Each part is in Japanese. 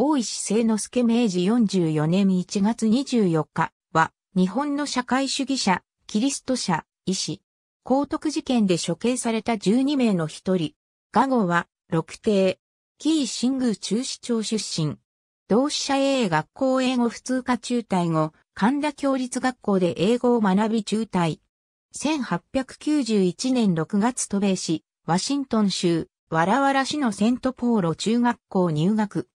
大石聖之助明治44年1月24日は、日本の社会主義者、キリスト者、医師、高徳事件で処刑された12名の一人。画後は、六帝、キー新宮中市長出身。同志社英学校英語普通科中退後、神田教立学校で英語を学び中退。1891年6月渡米し、ワシントン州、わらわら市のセントポーロ中学校入学。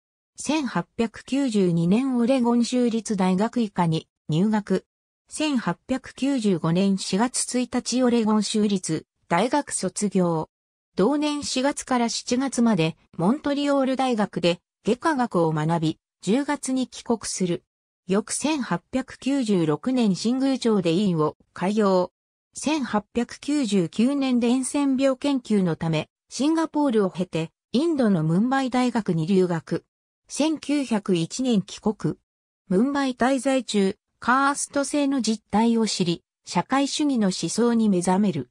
1892年オレゴン州立大学以下に入学。1895年4月1日オレゴン州立大学卒業。同年4月から7月までモントリオール大学で外科学を学び、10月に帰国する。翌1896年新宮町で院を開業。1899年で沿線病研究のため、シンガポールを経て、インドのムンバイ大学に留学。1901年帰国。ムンバイ滞在中、カースト制の実態を知り、社会主義の思想に目覚める。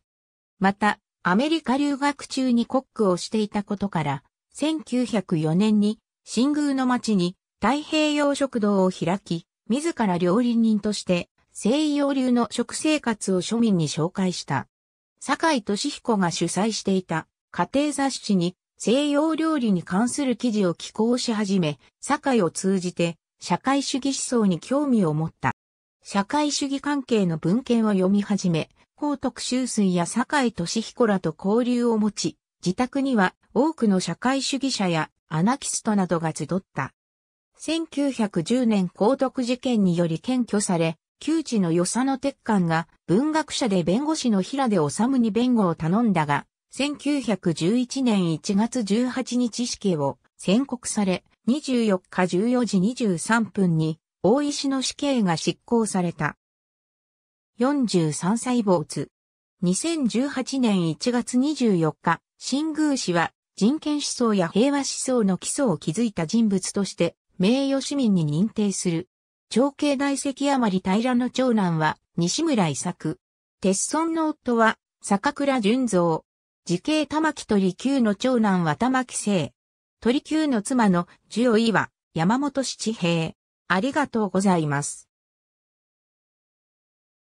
また、アメリカ留学中にコックをしていたことから、1904年に新宮の町に太平洋食堂を開き、自ら料理人として西洋流の食生活を庶民に紹介した。坂井俊彦が主催していた家庭雑誌に西洋料理に関する記事を寄稿し始め、堺を通じて社会主義思想に興味を持った。社会主義関係の文献を読み始め、高徳秋水や堺俊彦らと交流を持ち、自宅には多くの社会主義者やアナキストなどが集った。1910年高徳事件により検挙され、旧知の与謝の鉄管が文学者で弁護士の平で治に弁護を頼んだが、1911年1月18日死刑を宣告され、24日14時23分に大石の死刑が執行された。43歳没。2018年1月24日、新宮氏は人権思想や平和思想の基礎を築いた人物として名誉市民に認定する。長兄大石余り平の長男は西村伊作。鉄村の夫は坂倉純造。時系玉木鳥久の長男は玉木星。鳥久の妻の十ュオは山本七平。ありがとうございます。